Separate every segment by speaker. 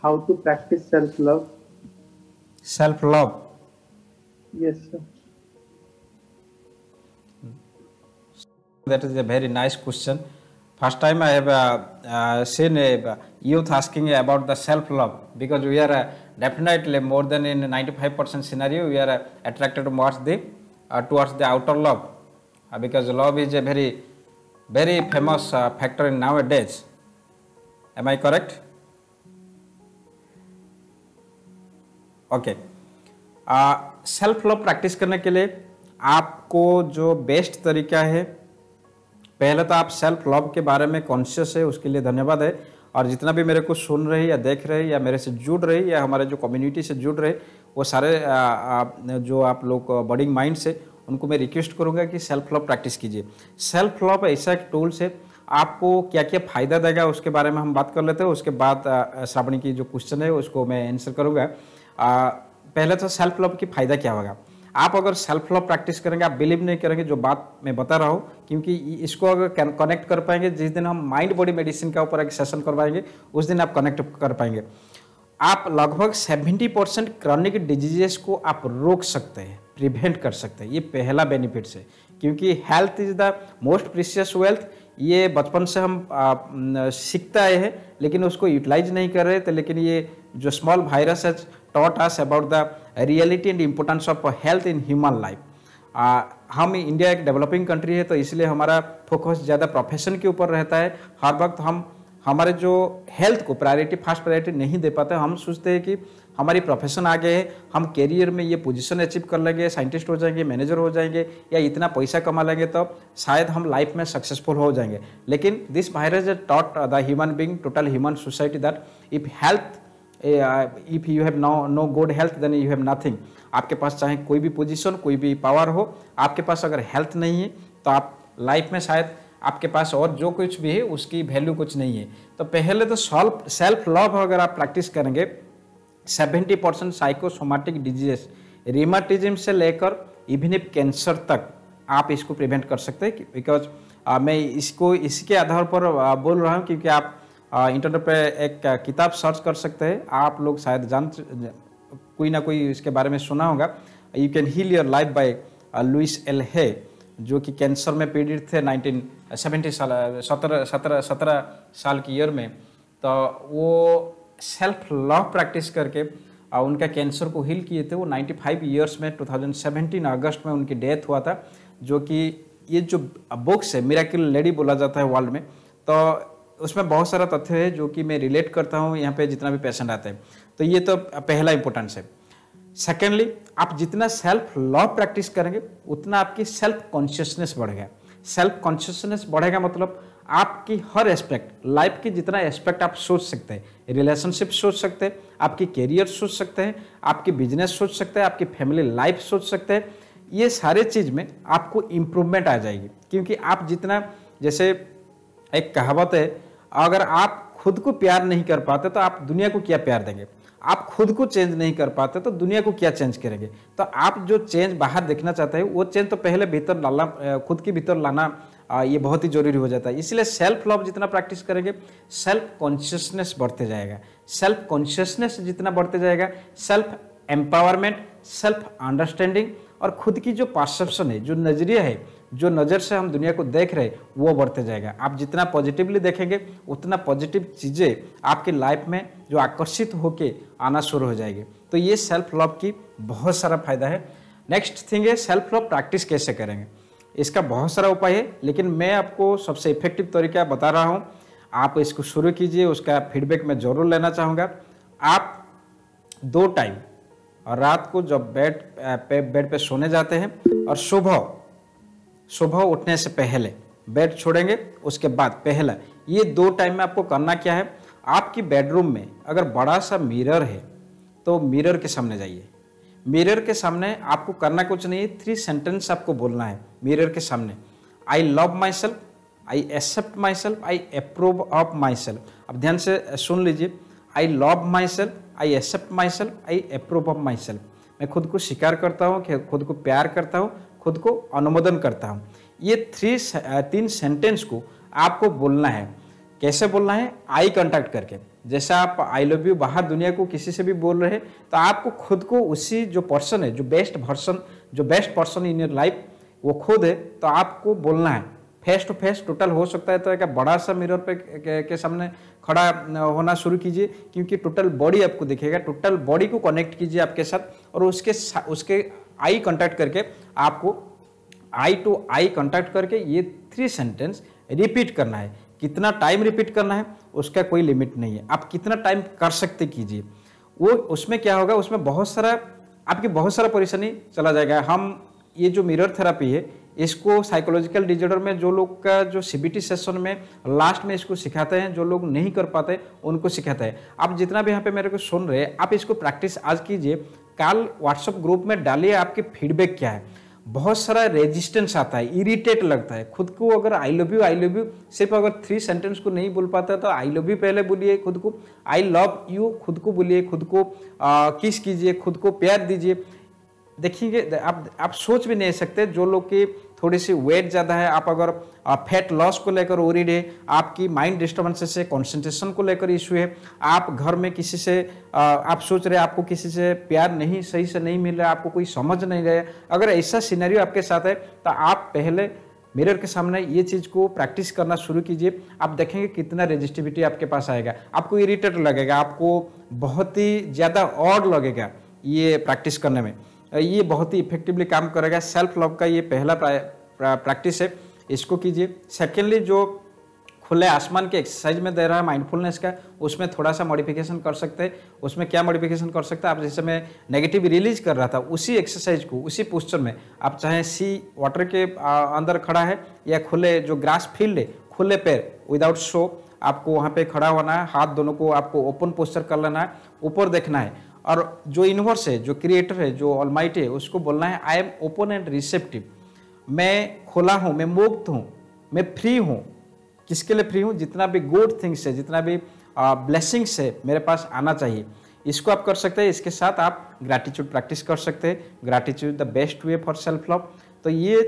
Speaker 1: How to practice self love? Self love. Yes, sir. That is a very nice question. First time I have uh, uh, seen a uh, youth asking about the self love because we are uh, definitely more than in 95% scenario we are uh, attracted towards the uh, towards the outer love Uh, because love is a very, very famous uh, factor in nowadays. Am I correct? Okay self love practice करने के लिए आपको जो best तरीका है पहले तो आप सेल्फ लव के बारे में कॉन्शियस है उसके लिए धन्यवाद है और जितना भी मेरे को सुन रहे या देख रहे या मेरे से जुड़ रहे या हमारे जो कम्युनिटी से जुड़ रहे वो सारे आ, uh, आ, जो आप लोग बडिंग माइंड से उनको मैं रिक्वेस्ट करूँगा कि सेल्फ लव प्रैक्टिस कीजिए सेल्फ लव ऐसा एक टूल्स है आपको क्या क्या फ़ायदा देगा उसके बारे में हम बात कर लेते हैं उसके बाद श्रावणी की जो क्वेश्चन है उसको मैं आंसर करूँगा पहले तो सेल्फ लव की फ़ायदा क्या होगा आप अगर सेल्फ लव प्रैक्टिस करेंगे आप बिलीव नहीं करेंगे जो बात मैं बता रहा हूँ क्योंकि इसको अगर कनेक्ट कर पाएंगे जिस दिन हम माइंड बॉडी मेडिसिन का ऊपर एक सेशन करवाएंगे उस दिन आप कनेक्ट कर पाएंगे आप लगभग सेवेंटी परसेंट क्रॉनिक डिजीजेस को आप रोक सकते हैं प्रिवेंट कर सकते हैं ये पहला बेनिफिट्स है क्योंकि health is the most precious wealth ये बचपन से हम सीखता आए हैं लेकिन उसको यूटिलाइज नहीं कर रहे थे लेकिन ये जो स्मॉल वायरस है taught us about the reality and importance of health in human life हम इंडिया एक डेवलपिंग कंट्री है तो इसलिए हमारा फोकस ज़्यादा प्रोफेशन के ऊपर रहता है हर वक्त हम हमारे जो हेल्थ को प्रायोरिटी फर्स्ट प्रायोरिटी नहीं दे पाते हम सोचते हैं कि हमारी प्रोफेशन आगे है हम कैरियर में ये पोजीशन अचीव कर लेंगे साइंटिस्ट हो जाएंगे मैनेजर हो जाएंगे या इतना पैसा कमा लेंगे तो शायद हम लाइफ में सक्सेसफुल हो जाएंगे लेकिन this virus taught the human being total human society that if health if you have no no good health then you have nothing आपके पास चाहे कोई भी पोजिशन कोई भी पावर हो आपके पास अगर हेल्थ नहीं है तो आप लाइफ में शायद आपके पास और जो कुछ भी है उसकी वैल्यू कुछ नहीं है तो पहले तो सॉल्व सेल्फ लव अगर आप प्रैक्टिस करेंगे seventy percent psychosomatic diseases rheumatism से लेकर इवन इफ कैंसर तक आप इसको प्रिवेंट कर सकते हैं बिकॉज मैं इसको इसके आधार पर बोल रहा हूँ क्योंकि आप इंटरनेट पर एक किताब सर्च कर सकते हैं आप लोग शायद जान कोई ना कोई इसके बारे में सुना होगा you can heal your life by Louise L Hay जो कि कैंसर में पीड़ित थे नाइनटीन सेवेंटी साल सत्रह सत्रह सत्रह साल की ईयर में तो वो सेल्फ लव प्रैक्टिस करके और उनका कैंसर को हील किए थे वो 95 ईयर्स में 2017 अगस्त में उनकी डेथ हुआ था जो कि ये जो बुक्स है मेरा लेडी बोला जाता है वर्ल्ड में तो उसमें बहुत सारा तथ्य है जो कि मैं रिलेट करता हूँ यहाँ पे जितना भी पेशेंट आते हैं तो ये तो पहला इंपॉर्टेंस है सेकेंडली आप जितना सेल्फ लव प्रैक्टिस करेंगे उतना आपकी सेल्फ कॉन्शियसनेस बढ़ेगा सेल्फ कॉन्शियसनेस बढ़ेगा मतलब आपकी हर एस्पेक्ट लाइफ के जितना एस्पेक्ट आप सोच सकते हैं रिलेशनशिप सोच सकते हैं आपकी कैरियर सोच सकते हैं आपकी बिजनेस सोच सकते हैं आपकी फैमिली लाइफ सोच सकते हैं ये सारे चीज़ में आपको इम्प्रूवमेंट आ जाएगी क्योंकि आप जितना जैसे एक कहावत है अगर आप खुद को प्यार नहीं कर पाते तो आप दुनिया को क्या प्यार देंगे आप खुद को चेंज नहीं कर पाते तो दुनिया को क्या चेंज करेंगे तो आप जो चेंज बाहर देखना चाहते हैं वो चेंज तो पहले भीतर लाना खुद के भीतर लाना ये बहुत ही जरूरी हो जाता है इसलिए सेल्फ लव जितना प्रैक्टिस करेंगे सेल्फ कॉन्शियसनेस बढ़ते जाएगा सेल्फ कॉन्शियसनेस जितना बढ़ते जाएगा सेल्फ एम्पावरमेंट सेल्फ अंडरस्टैंडिंग और खुद की जो परसेप्शन है जो नज़रिया है जो नज़र से हम दुनिया को देख रहे हैं वो बढ़ते जाएगा आप जितना पॉजिटिवली देखेंगे उतना पॉजिटिव चीज़ें आपके लाइफ में जो आकर्षित होके आना शुरू हो जाएगी तो ये सेल्फ लव की बहुत सारा फायदा है नेक्स्ट थिंग है सेल्फ लव प्रैक्टिस कैसे करेंगे इसका बहुत सारा उपाय है लेकिन मैं आपको सबसे इफेक्टिव तरीका बता रहा हूँ आप इसको शुरू कीजिए उसका फीडबैक मैं ज़रूर लेना चाहूँगा आप दो टाइम और रात को जब बेड पे बेड पे सोने जाते हैं और सुबह सुबह उठने से पहले बेड छोड़ेंगे उसके बाद पहला ये दो टाइम में आपको करना क्या है आपकी बेडरूम में अगर बड़ा सा मिरर है तो मिरर के सामने जाइए मिरर के सामने आपको करना कुछ नहीं है थ्री सेंटेंस आपको बोलना है मिरर के सामने I love myself I accept myself I approve of myself अब ध्यान से सुन लीजिए I love myself I accept myself I approve of myself मैं खुद को स्वीकार करता हूँ खुद को प्यार करता हूँ खुद को अनुमोदन करता हूँ ये थ्री तीन सेंटेंस को आपको बोलना है कैसे बोलना है आई कांटेक्ट करके जैसे आप आई लव यू बाहर दुनिया को किसी से भी बोल रहे हैं तो आपको खुद को उसी जो पर्सन है जो बेस्ट पर्सन जो best person in your life वो खुद है तो आपको बोलना है फेस टू फेस टोटल हो सकता है तो एक बड़ा सा मिरर पे के सामने खड़ा होना शुरू कीजिए क्योंकि टोटल बॉडी आपको दिखेगा टोटल बॉडी को कनेक्ट कीजिए आपके साथ और उसके उसके आई कांटेक्ट करके आपको आई टू आई कांटेक्ट करके ये थ्री सेंटेंस रिपीट करना है कितना टाइम रिपीट करना है उसका कोई लिमिट नहीं है आप कितना टाइम कर सकते कीजिए वो उसमें क्या होगा उसमें बहुत सारा आपकी बहुत सारा परेशानी चला जाएगा हम ये जो मिरर थेरापी है इसको साइकोलॉजिकल डिजॉर्डर में जो लोग का जो सीबीटी सेशन में लास्ट में इसको सिखाते हैं जो लोग नहीं कर पाते उनको सिखाते हैं आप जितना भी यहाँ पे मेरे को सुन रहे हैं आप इसको प्रैक्टिस आज कीजिए कल व्हाट्सएप ग्रुप में डालिए आपकी फीडबैक क्या है बहुत सारा रेजिस्टेंस आता है इरिटेट लगता है खुद को अगर I love you I love you सिर्फ अगर थ्री सेंटेंस को नहीं बोल पाता है तो आई लव यू पहले बोलिए खुद को आई लव यू खुद को बोलिए खुद को आ, किस कीजिए खुद को प्यार दीजिए देखिए आप आप सोच भी नहीं सकते जो लोग के थोड़ी सी वेट ज़्यादा है आप अगर फैट लॉस को लेकर ओरिड है आपकी माइंड डिस्टर्बेंसेस से कॉन्सेंट्रेशन को लेकर इशू है आप घर में किसी से आप सोच रहे आपको किसी से प्यार नहीं सही से नहीं मिल रहा आपको कोई समझ नहीं रहा अगर ऐसा सीनरी आपके साथ है तो आप पहले मिरर के सामने ये चीज़ को प्रैक्टिस करना शुरू कीजिए आप देखेंगे कितना रेजिस्टिविटी आपके पास आएगा आपको इरिटेट लगेगा आपको बहुत ही ज़्यादा और लगेगा ये प्रैक्टिस करने में ये बहुत ही इफेक्टिवली काम करेगा सेल्फ लव का ये पहला प्रैक्टिस है इसको कीजिए सेकेंडली जो खुले आसमान के एक्सरसाइज में दे रहा है माइंडफुलनेस का उसमें थोड़ा सा मॉडिफिकेशन कर सकते हैं उसमें क्या मॉडिफिकेशन कर सकते हैं आप जैसे मैं नेगेटिव रिलीज कर रहा था उसी एक्सरसाइज को उसी पोस्चर में आप चाहे सी वाटर के अंदर खड़ा है या खुले जो ग्रास फील्ड है खुले पैर विदाउट शो आपको वहाँ पे खड़ा होना है हाथ दोनों को आपको ओपन पोस्चर कर लेना है ऊपर देखना है और जो यूनिवर्स है जो क्रिएटर है जो ऑलमाइट है उसको बोलना है I am open and receptive मैं खुला हूँ मैं मुक्त हूँ मैं फ्री हूँ किसके लिए फ्री हूँ जितना भी गुड थिंग्स है जितना भी ब्लेसिंग्स है मेरे पास आना चाहिए इसको आप कर सकते हैं इसके साथ आप ग्रैटिट्यूड प्रैक्टिस कर सकते हैं gratitude the best way for self love तो ये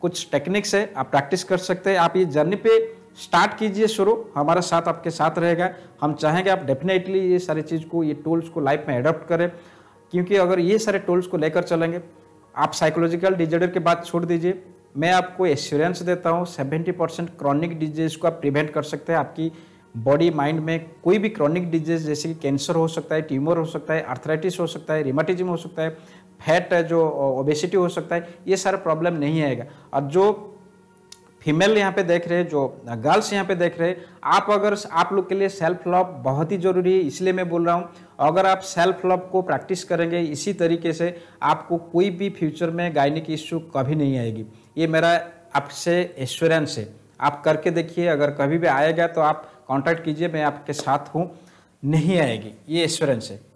Speaker 1: कुछ टेक्निक्स है आप प्रैक्टिस कर सकते हैं आप ये जर्नी पे स्टार्ट कीजिए शुरू हमारा साथ आपके साथ रहेगा हम चाहेंगे आप डेफिनेटली ये सारी चीज़ को ये टूल्स को लाइफ में अडोप्ट करें क्योंकि अगर ये सारे टूल्स को लेकर चलेंगे आप साइकोलॉजिकल डिजॉर्डर की बात छोड़ दीजिए मैं आपको एश्योरेंस देता हूँ सेवेंटी परसेंट क्रॉनिक डिजीज को आप प्रिवेंट कर सकते हैं आपकी बॉडी माइंड में कोई भी क्रॉनिक डिजीज जैसे कि कैंसर हो सकता है ट्यूमर हो सकता है आर्थराइटिस हो सकता है रिमाटिज्म हो सकता है फैट है जो ओबेसिटी हो सकता है ये सारा प्रॉब्लम नहीं आएगा और जो फीमेल यहाँ पे देख रहे हैं जो गर्ल्स यहाँ पे देख रहे हैं आप अगर आप लोग के लिए सेल्फ लव बहुत ही ज़रूरी है इसलिए मैं बोल रहा हूँ अगर आप सेल्फ लव को प्रैक्टिस करेंगे इसी तरीके से आपको कोई भी फ्यूचर में गायने की इश्यू कभी नहीं आएगी ये मेरा आपसे एश्योरेंस है आप करके देखिए अगर कभी भी आएगा तो आप कॉन्टैक्ट कीजिए मैं आपके साथ हूँ नहीं आएगी ये एश्योरेंस है